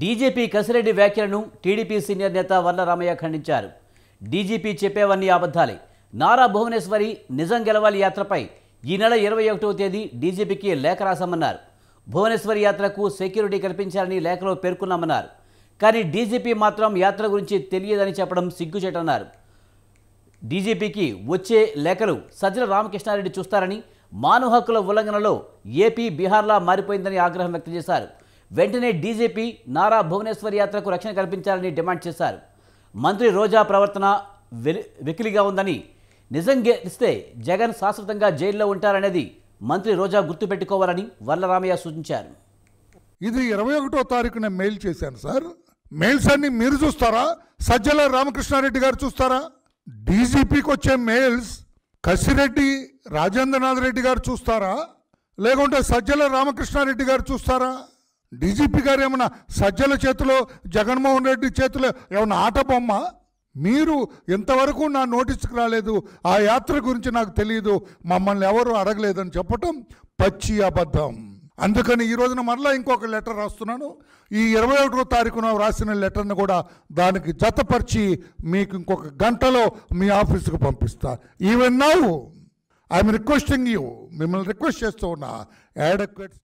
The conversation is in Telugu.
డీజీపీ కసిరెడ్డి వ్యాఖ్యలను టీడీపీ సీనియర్ నేత వర్ణరామయ్య ఖండించారు డీజీపీ చెప్పేవన్నీ అబద్ధాలే నారా భువనేశ్వరి నిజం గెలవాలి యాత్రపై ఈ నెల ఇరవై ఒకటవ తేదీ డీజీపీకి లేఖ రాసామన్నారు భువనేశ్వరి యాత్రకు సెక్యూరిటీ కల్పించాలని లేఖలో పేర్కొన్నామన్నారు కానీ డీజీపీ మాత్రం యాత్ర గురించి తెలియదని చెప్పడం సిగ్గుచేటన్నారు డీజీపీకి వచ్చే లేఖలు సజ్జల రామకృష్ణారెడ్డి చూస్తారని మానవ హక్కుల ఉల్లంఘనలో ఏపీ బీహార్లా మారిపోయిందని ఆగ్రహం వ్యక్తం చేశారు వెంటనే డీజీపీ నారా భువనేశ్వర్ యాత్రకు రక్షణ కల్పించాలని డిమాండ్ చేశారు మంత్రి రోజా ప్రవర్తన వెకిలిగా ఉందని నిజం గెలిస్తే జగన్ శాశ్వతంగా జైల్లో ఉంటారనేది మంత్రి రోజా గుర్తుపెట్టుకోవాలని వల్లరామయ్య సూచించారు ఇది ఇరవై ఒకటో తారీఖున మెయిల్ చేశాను సార్ మెయిల్స్ అన్ని మీరు చూస్తారా సజ్జల రామకృష్ణారెడ్డి గారు చూస్తారా డీజీపీకి వచ్చే మెయిల్స్ కసిరెడ్డి రాజేంద్రనాథ్ రెడ్డి గారు చూస్తారా లేకుంటే సజ్జల రామకృష్ణారెడ్డి గారు చూస్తారా డీజీపీ గారు ఏమన్నా సజ్జల చేతిలో జగన్మోహన్ రెడ్డి చేతిలో ఏమన్నా ఆట బొమ్మ మీరు ఇంతవరకు నా నోటీస్కి రాలేదు ఆ యాత్ర గురించి నాకు తెలియదు మమ్మల్ని ఎవరు అడగలేదని చెప్పటం పచ్చి అబద్ధం అందుకని ఈ రోజున మరలా ఇంకొక లెటర్ రాస్తున్నాను ఈ ఇరవై ఒకటో తారీఖున రాసిన లెటర్ను కూడా దానికి జతపరిచి మీకు ఇంకొక గంటలో మీ ఆఫీసుకు పంపిస్తా even now I am requesting you మిమ్మల్ని రిక్వెస్ట్ చేస్తూ ఉన్నా యాడక్వేట్